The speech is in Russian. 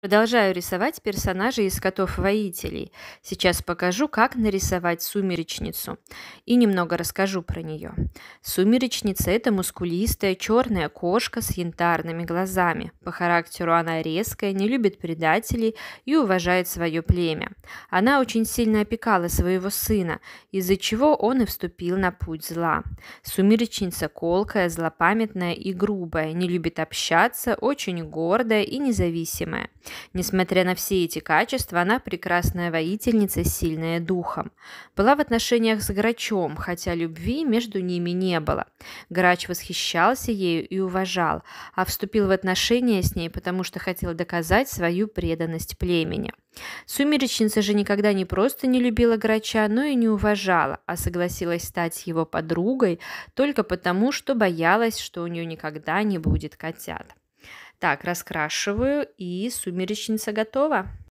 Продолжаю рисовать персонажей из котов-воителей. Сейчас покажу, как нарисовать сумеречницу. И немного расскажу про нее. Сумеречница – это мускулистая черная кошка с янтарными глазами. По характеру она резкая, не любит предателей и уважает свое племя. Она очень сильно опекала своего сына, из-за чего он и вступил на путь зла. Сумеречница колкая, злопамятная и грубая, не любит общаться, очень гордая и независимая. Несмотря на все эти качества, она прекрасная воительница, сильная духом. Была в отношениях с Грачом, хотя любви между ними не было. Грач восхищался ею и уважал, а вступил в отношения с ней, потому что хотел доказать свою преданность племени. Сумеречница же никогда не просто не любила Грача, но и не уважала, а согласилась стать его подругой только потому, что боялась, что у нее никогда не будет котят. Так, раскрашиваю, и сумеречница готова.